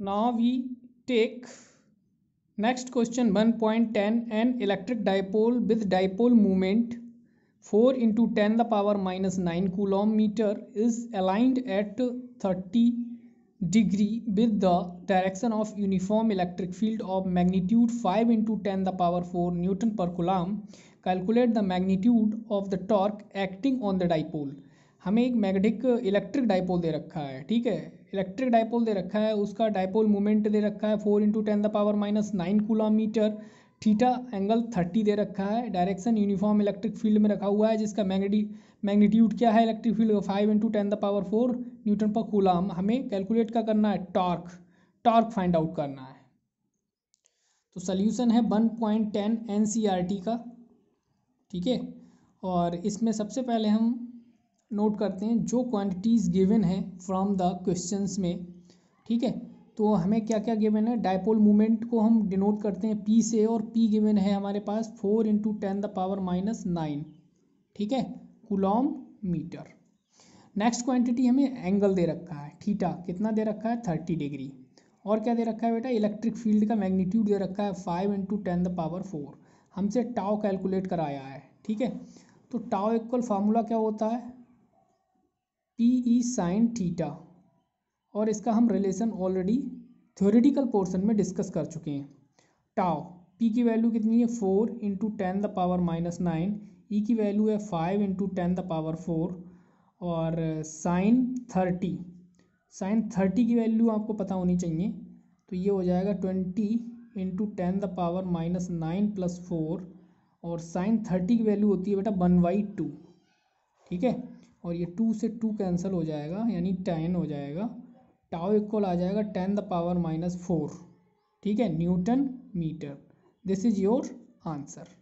Now we take next question 1.10 an electric dipole with dipole moment 4 into 10 the power minus 9 coulomb meter is aligned at 30 degree with the direction of uniform electric field of magnitude 5 into 10 the power 4 newton per coulomb calculate the magnitude of the torque acting on the dipole हमें एक magnetic electric dipole दे रखा है ठीक है electric dipole दे रखा है उसका dipole moment दे रखा है four into ten the power minus nine kilometre theta angle thirty दे रखा है डायरेक्शन यूनिफॉर्म इलेक्ट्रिक फील्ड में रखा हुआ है जिसका मैग्नेटी मैग्नीट्यूड क्या है इलेक्ट्रिक फील्ड का five into ten the power four newton पर कूलाम हमें कैलकुलेट का करना है टॉर्क टॉर्क फाइंड आउट करना है तो सल्यूशन है one point ten N C R T का ठीक है और इसमें सबसे पहले हम नोट करते हैं जो क्वांटिटीज़ गिवन है फ्रॉम द क्वेश्चंस में ठीक है तो हमें क्या क्या गिवन है डायपोल मोमेंट को हम डिनोट करते हैं पी से और पी गिवन है हमारे पास four into ten the power minus nine ठीक है कुलॉम मीटर नेक्स्ट क्वांटिटी हमें एंगल दे रखा है ठीटा कितना दे रखा है थर्टी डिग्री और क्या दे रखा है बेटा इलेक्ट्रिक फील्ड का मैग्नीट्यूड दे रखा है five into ten the power four हमसे टाओ कैलकुलेट कराया है ठीक है तो टाओ इक्वल फार्मूला क्या होता है टी ई साइन थीटा और इसका हम रिलेशन ऑलरेडी थ्योरेटिकल पोर्शन में डिस्कस कर चुके हैं टाओ पी की वैल्यू कितनी है four into ten the power minus nine E की वैल्यू है five into ten the power four और साइन थर्टी साइन थर्टी की वैल्यू आपको पता होनी चाहिए तो ये हो जाएगा twenty into ten the power minus nine plus four और साइन थर्टी की वैल्यू होती है बेटा वन बाई टू ठीक है और ये टू से टू कैंसिल हो जाएगा यानी टेन हो जाएगा टाओ इक्वल आ जाएगा ten the power minus four ठीक है newton metre this is your answer